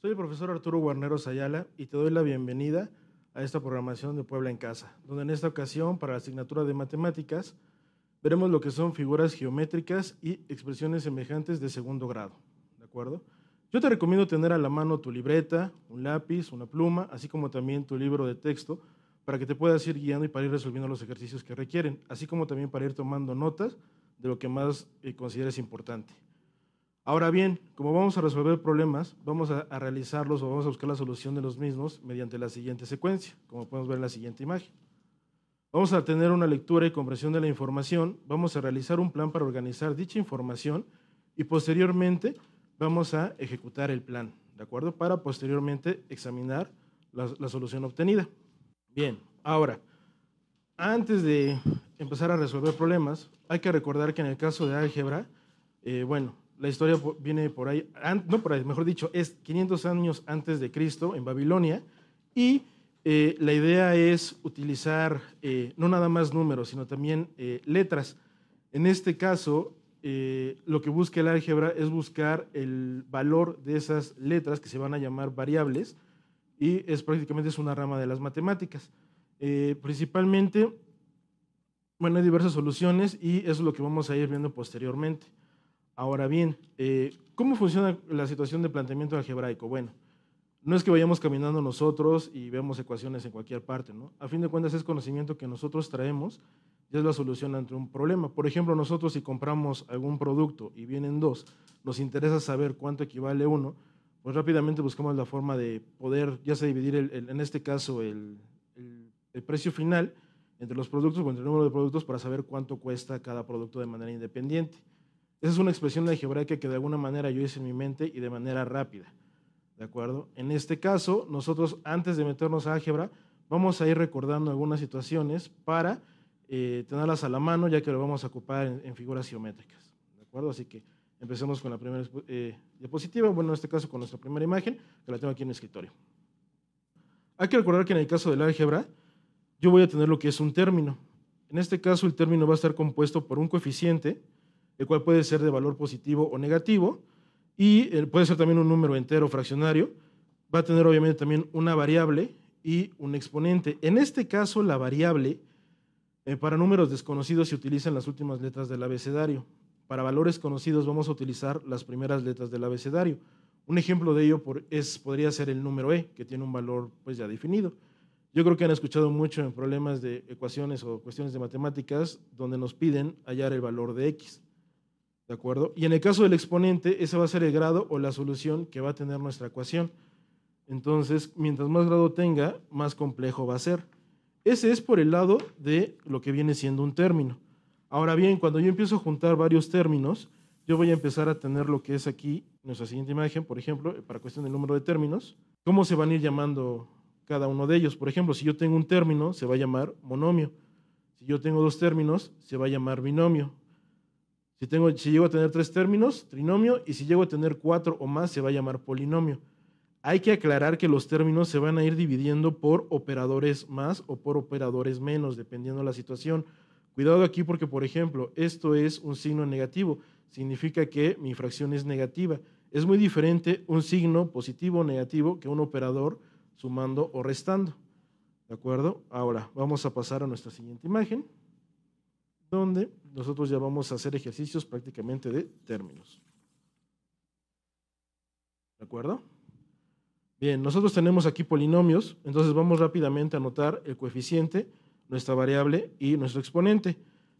Soy el profesor Arturo Guarneros Sayala y te doy la bienvenida a esta programación de Puebla en Casa, donde en esta ocasión, para la asignatura de matemáticas, veremos lo que son figuras geométricas y expresiones semejantes de segundo grado. ¿De acuerdo? Yo te recomiendo tener a la mano tu libreta, un lápiz, una pluma, así como también tu libro de texto, para que te puedas ir guiando y para ir resolviendo los ejercicios que requieren, así como también para ir tomando notas de lo que más eh, consideres importante. Ahora bien, como vamos a resolver problemas, vamos a, realizarlos o vamos a buscar la solución de los mismos mediante la siguiente secuencia, como podemos ver en la siguiente imagen. Vamos a tener una lectura y compresión de la información, vamos a realizar un plan para organizar dicha información y posteriormente vamos a ejecutar el plan, ¿de acuerdo? Para posteriormente examinar la, solución obtenida. Bien, ahora, antes de empezar a resolver problemas, hay que recordar que en el caso de álgebra, eh, bueno, la historia viene por ahí, no por ahí, mejor dicho, es 500 años antes de Cristo en Babilonia y eh, la idea es utilizar eh, no nada más números, sino también eh, letras. En este caso, lo que busca el álgebra es buscar el valor de esas letras que se van a llamar variables y es prácticamente es una rama de las matemáticas. principalmente, bueno, hay diversas soluciones y eso es lo que vamos a ir viendo posteriormente. Ahora bien, eh, ¿cómo funciona la situación de planteamiento algebraico? Bueno, no es que vayamos caminando nosotros y veamos ecuaciones en cualquier parte, ¿no? A fin de cuentas es conocimiento que nosotros traemos y es la solución ante un problema. Por ejemplo, nosotros si compramos algún producto y vienen dos, nos interesa saber cuánto equivale uno, pues rápidamente buscamos la forma de poder, ya sea dividir, en este caso, el, el precio final entre los productos o entre el número de productos para saber cuánto cuesta cada producto de manera independiente. Esa es una expresión algebraica que de alguna manera yo hice en mi mente y de manera rápida. ¿De acuerdo? En este caso, nosotros antes de meternos a álgebra, vamos a ir recordando algunas situaciones para eh, tenerlas a la mano, ya que lo vamos a ocupar en, figuras geométricas. ¿De acuerdo? Así que empecemos con la primera eh, diapositiva, bueno, en este caso con nuestra primera imagen, que la tengo aquí en el escritorio. Hay que recordar que en el caso del álgebra, yo voy a tener lo que es un término. En este caso, el término va a estar compuesto por un coeficiente, el cual puede ser de valor positivo o negativo, y eh, puede ser también un número entero fraccionario. Va a tener obviamente también una variable y un exponente. En este caso, la variable eh, para números desconocidos se utilizan las últimas letras del abecedario. Para valores conocidos vamos a utilizar las primeras letras del abecedario. Un ejemplo de ello es, podría ser el número E, que tiene un valor pues, ya definido. Yo creo que han escuchado mucho en problemas de ecuaciones o cuestiones de matemáticas donde nos piden hallar el valor de X. ¿De acuerdo? Y en el caso del exponente, ese va a ser el grado o la solución que va a tener nuestra ecuación. Entonces, mientras más grado tenga, más complejo va a ser. Ese es por el lado de lo que viene siendo un término. Ahora bien, cuando yo empiezo a juntar varios términos, yo voy a empezar a tener lo que es aquí, nuestra siguiente imagen, por ejemplo, para cuestión del número de términos, cómo se van a ir llamando cada uno de ellos. Por ejemplo, si yo tengo un término, se va a llamar monomio. Si yo tengo dos términos, se va a llamar binomio. Si, llego a tener tres términos, trinomio, y si llego a tener cuatro o más, se va a llamar polinomio. Hay que aclarar que los términos se van a ir dividiendo por operadores más o por operadores menos, dependiendo de la situación. Cuidado aquí porque, por ejemplo, esto es un signo negativo, significa que mi fracción es negativa. Es muy diferente un signo positivo o negativo que un operador sumando o restando. ¿De acuerdo? Ahora vamos a pasar a nuestra siguiente imagen donde nosotros ya vamos a hacer ejercicios prácticamente de términos. ¿De acuerdo? Bien, nosotros tenemos aquí polinomios, entonces vamos rápidamente a anotar el coeficiente, nuestra variable y nuestro exponente.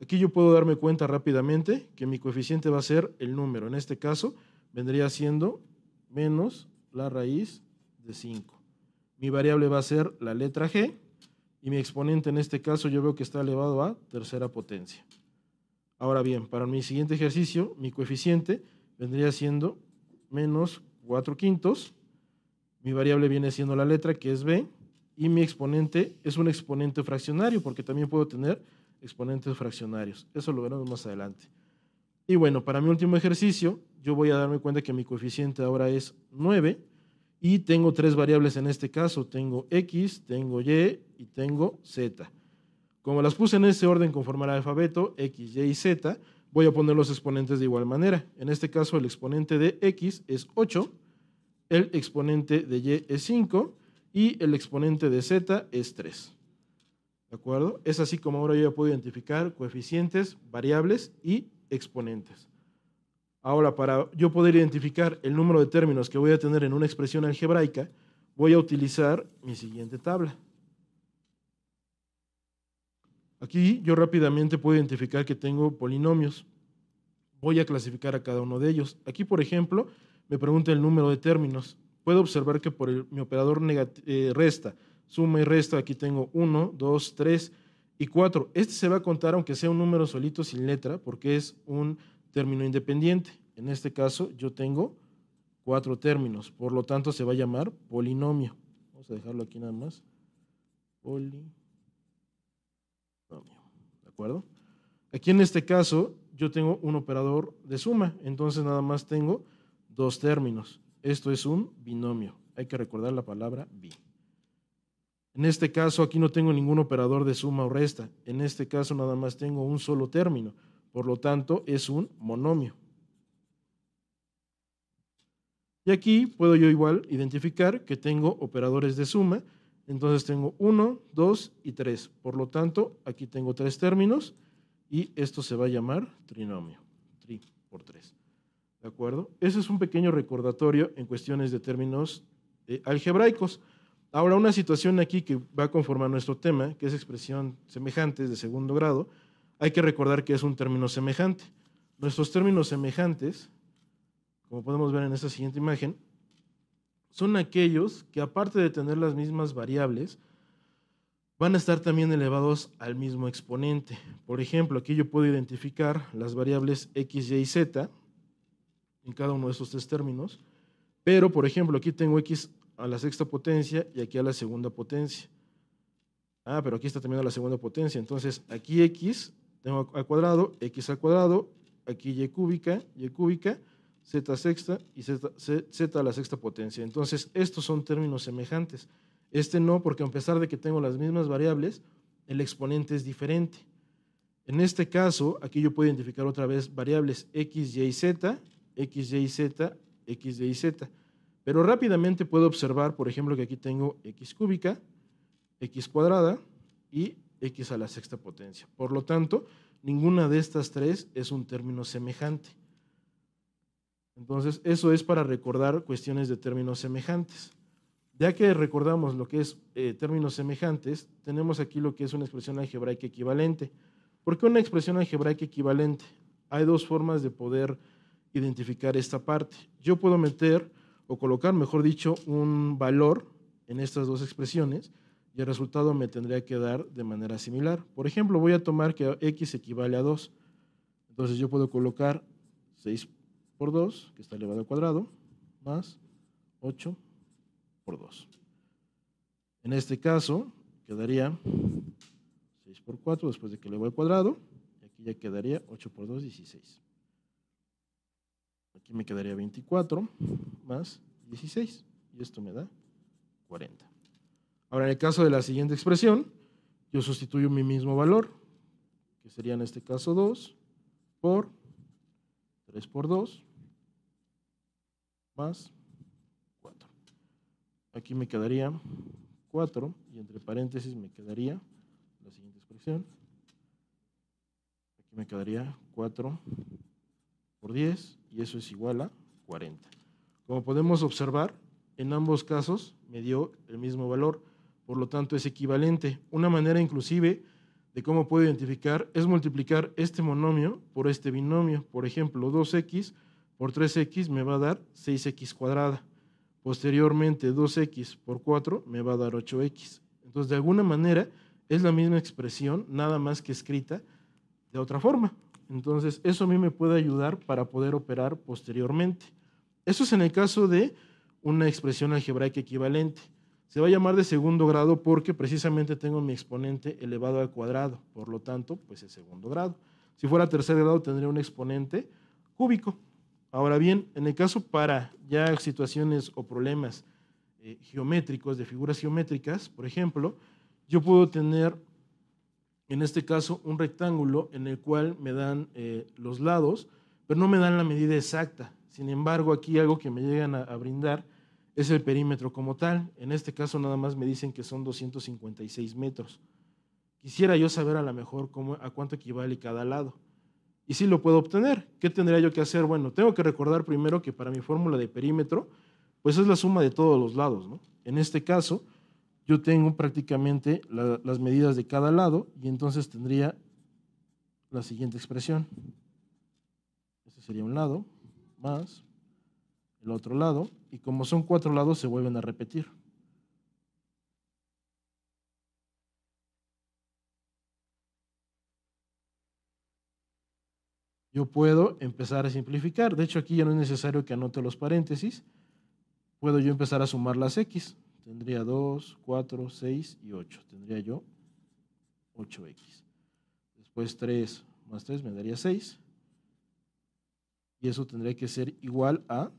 Aquí yo puedo darme cuenta rápidamente que mi coeficiente va a ser el número. En este caso vendría siendo menos la raíz de 5. Mi variable va a ser la letra G y mi exponente en este caso yo veo que está elevado a tercera potencia. Ahora bien, para mi siguiente ejercicio, mi coeficiente vendría siendo menos 4 quintos, mi variable viene siendo la letra que es b, y mi exponente es un exponente fraccionario, porque también puedo tener exponentes fraccionarios. Eso lo veremos más adelante. Y bueno, para mi último ejercicio, yo voy a darme cuenta que mi coeficiente ahora es 9 y tengo tres variables en este caso, tengo X, tengo Y y tengo Z. Como las puse en ese orden conforme al alfabeto, X, Y y Z, voy a poner los exponentes de igual manera. En este caso el exponente de X es 8, el exponente de Y es 5 y el exponente de Z es 3. ¿De acuerdo? Es así como ahora yo ya puedo identificar coeficientes, variables y exponentes. Ahora, para yo poder identificar el número de términos que voy a tener en una expresión algebraica, voy a utilizar mi siguiente tabla. Aquí yo rápidamente puedo identificar que tengo polinomios. Voy a clasificar a cada uno de ellos. Aquí, por ejemplo, me pregunta el número de términos. Puedo observar que por mi operador eh, resta, suma y resta, aquí tengo 1, 2, 3 y 4. Este se va a contar aunque sea un número solito sin letra, porque es un término independiente. En este caso yo tengo cuatro términos, por lo tanto se va a llamar polinomio. Vamos a dejarlo aquí nada más. Polinomio. ¿De acuerdo? Aquí en este caso yo tengo un operador de suma, entonces nada más tengo dos términos. Esto es un binomio. Hay que recordar la palabra bi. En este caso aquí no tengo ningún operador de suma o resta. En este caso nada más tengo un solo término. Por lo tanto, es un monomio. Y aquí puedo yo igual identificar que tengo operadores de suma. Entonces tengo 1, 2 y 3. Por lo tanto, aquí tengo tres términos y esto se va a llamar trinomio. Tri por 3. ¿De acuerdo? Ese es un pequeño recordatorio en cuestiones de términos eh, algebraicos. Ahora, una situación aquí que va a conformar nuestro tema, que es expresión semejantes de segundo grado, hay que recordar que es un término semejante. Nuestros términos semejantes, como podemos ver en esta siguiente imagen, son aquellos que aparte de tener las mismas variables, van a estar también elevados al mismo exponente. Por ejemplo, aquí yo puedo identificar las variables x, y y z en cada uno de estos tres términos, pero por ejemplo, aquí tengo x a la sexta potencia y aquí a la segunda potencia. Ah, pero aquí está también a la segunda potencia. Entonces, aquí x tengo al cuadrado, x al cuadrado, aquí y cúbica, y cúbica, z sexta y z, z a la sexta potencia. Entonces, estos son términos semejantes. Este no, porque a pesar de que tengo las mismas variables, el exponente es diferente. En este caso, aquí yo puedo identificar otra vez variables x, y, z, x, y, z, x, y, z. Pero rápidamente puedo observar, por ejemplo, que aquí tengo x cúbica, x cuadrada y x a la sexta potencia. Por lo tanto, ninguna de estas tres es un término semejante. Entonces, eso es para recordar cuestiones de términos semejantes. Ya que recordamos lo que es eh, términos semejantes, tenemos aquí lo que es una expresión algebraica equivalente. ¿Por qué una expresión algebraica equivalente? Hay dos formas de poder identificar esta parte. Yo puedo meter o colocar, mejor dicho, un valor en estas dos expresiones y el resultado me tendría que dar de manera similar. Por ejemplo, voy a tomar que x equivale a 2. Entonces yo puedo colocar 6 por 2, que está elevado al cuadrado, más 8 por 2. En este caso quedaría 6 por 4 después de que voy al cuadrado. Y aquí ya quedaría 8 por 2, 16. Aquí me quedaría 24 más 16. Y esto me da 40. Ahora, en el caso de la siguiente expresión, yo sustituyo mi mismo valor, que sería en este caso 2, por 3 por 2, más 4. Aquí me quedaría 4 y entre paréntesis me quedaría la siguiente expresión. Aquí me quedaría 4 por 10 y eso es igual a 40. Como podemos observar, en ambos casos me dio el mismo valor por lo tanto es equivalente. Una manera inclusive de cómo puedo identificar es multiplicar este monomio por este binomio. Por ejemplo, 2x por 3x me va a dar 6x cuadrada. Posteriormente, 2x por 4 me va a dar 8x. Entonces, de alguna manera, es la misma expresión, nada más que escrita de otra forma. Entonces, eso a mí me puede ayudar para poder operar posteriormente. Eso es en el caso de una expresión algebraica equivalente. Se va a llamar de segundo grado porque precisamente tengo mi exponente elevado al cuadrado, por lo tanto, pues es segundo grado. Si fuera tercer grado tendría un exponente cúbico. Ahora bien, en el caso para ya situaciones o problemas eh, geométricos, de figuras geométricas, por ejemplo, yo puedo tener, en este caso, un rectángulo en el cual me dan eh, los lados, pero no me dan la medida exacta. Sin embargo, aquí algo que me llegan a brindar es el perímetro como tal. En este caso nada más me dicen que son 256 metros. Quisiera yo saber a lo mejor a cuánto equivale cada lado. Y si lo puedo obtener, ¿qué tendría yo que hacer? Bueno, tengo que recordar primero que para mi fórmula de perímetro, pues es la suma de todos los lados. En este caso, yo tengo prácticamente las medidas de cada lado y entonces tendría la siguiente expresión. Este sería un lado más el otro lado, y como son cuatro lados se vuelven a repetir. Yo puedo empezar a simplificar. De hecho, aquí ya no es necesario que anote los paréntesis. Puedo yo empezar a sumar las x. Tendría 2, 4, 6 y 8. Tendría yo 8x. Después 3 más 3 me daría 6. Y eso tendría que ser igual a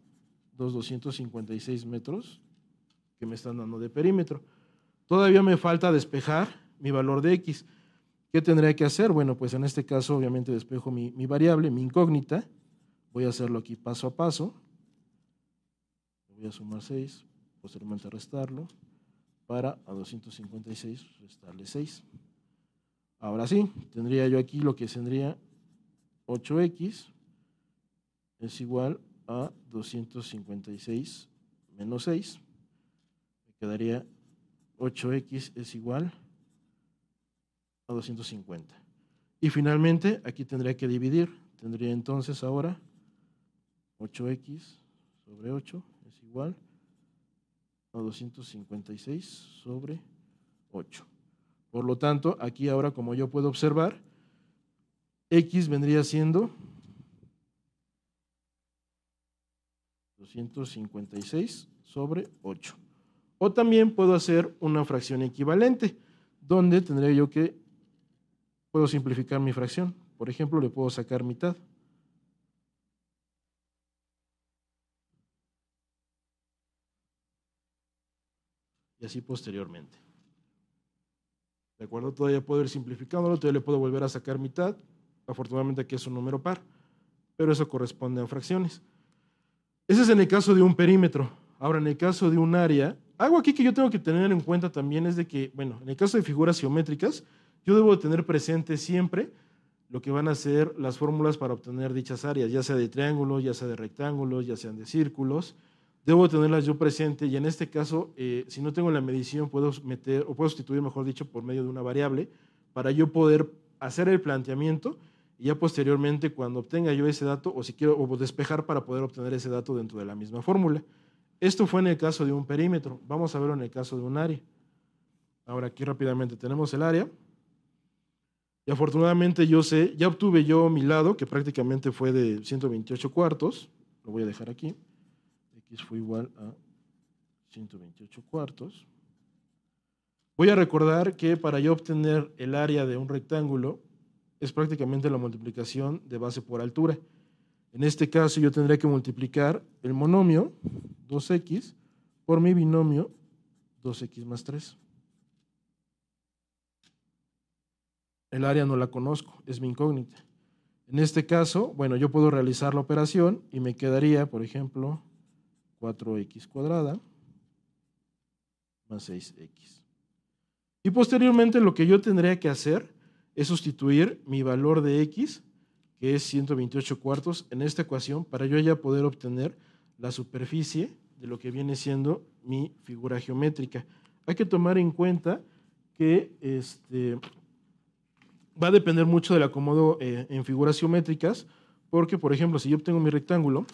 los 256 metros que me están dando de perímetro. Todavía me falta despejar mi valor de x. ¿Qué tendría que hacer? Bueno, pues en este caso obviamente despejo mi, variable, mi incógnita. Voy a hacerlo aquí paso a paso. Voy a sumar 6, posteriormente restarlo, para a 256 restarle 6. Ahora sí, tendría yo aquí lo que tendría 8x es igual a 256 menos 6. Me quedaría 8x es igual a 250. Y finalmente, aquí tendría que dividir. Tendría entonces ahora 8x sobre 8 es igual a 256 sobre 8. Por lo tanto, aquí ahora, como yo puedo observar, x vendría siendo 256 sobre 8. O también puedo hacer una fracción equivalente, donde tendría yo que, puedo simplificar mi fracción. Por ejemplo, le puedo sacar mitad. Y así posteriormente. ¿De acuerdo? Todavía puedo ir simplificándolo, todavía le puedo volver a sacar mitad. Afortunadamente aquí es un número par, pero eso corresponde a fracciones. Ese es en el caso de un perímetro. Ahora, en el caso de un área, algo aquí que yo tengo que tener en cuenta también es de que, bueno, en el caso de figuras geométricas, yo debo tener presente siempre lo que van a ser las fórmulas para obtener dichas áreas, ya sea de triángulos, ya sea de rectángulos, ya sean de círculos. Debo tenerlas yo presente y en este caso, eh, si no tengo la medición, puedo meter o puedo sustituir, mejor dicho, por medio de una variable para yo poder hacer el planteamiento y ya posteriormente, cuando obtenga yo ese dato, o si quiero despejar para poder obtener ese dato dentro de la misma fórmula. Esto fue en el caso de un perímetro. Vamos a verlo en el caso de un área. Ahora aquí rápidamente tenemos el área. Y afortunadamente yo sé, ya obtuve yo mi lado, que prácticamente fue de 128 cuartos. Lo voy a dejar aquí. X fue igual a 128 cuartos. Voy a recordar que para yo obtener el área de un rectángulo, es prácticamente la multiplicación de base por altura. En este caso yo tendría que multiplicar el monomio 2x por mi binomio 2x más 3. El área no la conozco, es mi incógnita. En este caso, bueno, yo puedo realizar la operación y me quedaría, por ejemplo, 4x cuadrada más 6x. Y posteriormente lo que yo tendría que hacer es sustituir mi valor de x, que es 128 cuartos, en esta ecuación para yo ya poder obtener la superficie de lo que viene siendo mi figura geométrica. Hay que tomar en cuenta que este, va a depender mucho del acomodo eh, en figuras geométricas, porque, por ejemplo, si yo obtengo mi rectángulo,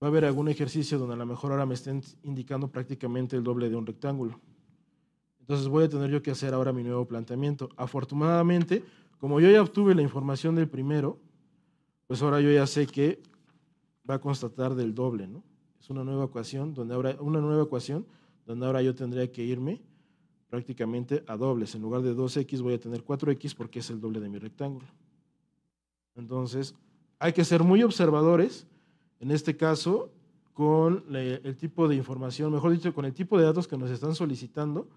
va a haber algún ejercicio donde a lo mejor ahora me estén indicando prácticamente el doble de un rectángulo. Entonces voy a tener yo que hacer ahora mi nuevo planteamiento. Afortunadamente, como yo ya obtuve la información del primero, pues ahora yo ya sé que va a constatar del doble, ¿no? Es una nueva ecuación donde ahora, una nueva ecuación donde ahora yo tendría que irme prácticamente a dobles. En lugar de 2x voy a tener 4x porque es el doble de mi rectángulo. Entonces, hay que ser muy observadores, en este caso, con el tipo de información, mejor dicho, con el tipo de datos que nos están solicitando,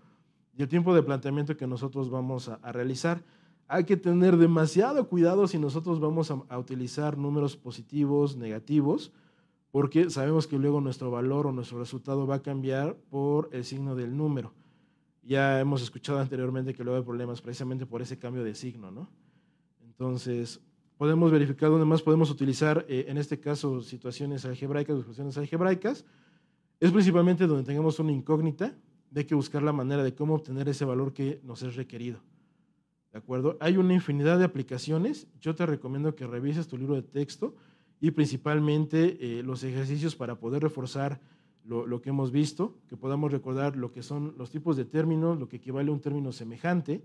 y el tiempo de planteamiento que nosotros vamos a, realizar. Hay que tener demasiado cuidado si nosotros vamos a, utilizar números positivos, negativos, porque sabemos que luego nuestro valor o nuestro resultado va a cambiar por el signo del número. Ya hemos escuchado anteriormente que luego hay problemas precisamente por ese cambio de signo, ¿no? Entonces, podemos verificar dónde más podemos utilizar, eh, en este caso, situaciones algebraicas o algebraicas. Es principalmente donde tengamos una incógnita, de que buscar la manera de cómo obtener ese valor que nos es requerido. ¿De acuerdo? Hay una infinidad de aplicaciones. Yo te recomiendo que revises tu libro de texto y principalmente eh, los ejercicios para poder reforzar lo, que hemos visto, que podamos recordar lo que son los tipos de términos, lo que equivale a un término semejante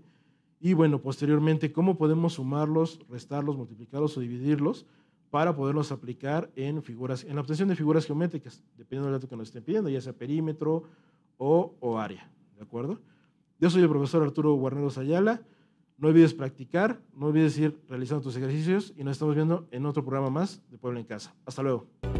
y bueno, posteriormente cómo podemos sumarlos, restarlos, multiplicarlos o dividirlos para poderlos aplicar en figuras, en la obtención de figuras geométricas, dependiendo del dato que nos estén pidiendo, ya sea perímetro o área ¿De acuerdo? Yo soy el profesor Arturo Guarneros Ayala. No olvides practicar, no olvides ir realizando tus ejercicios y nos estamos viendo en otro programa más de Puebla en Casa. Hasta luego.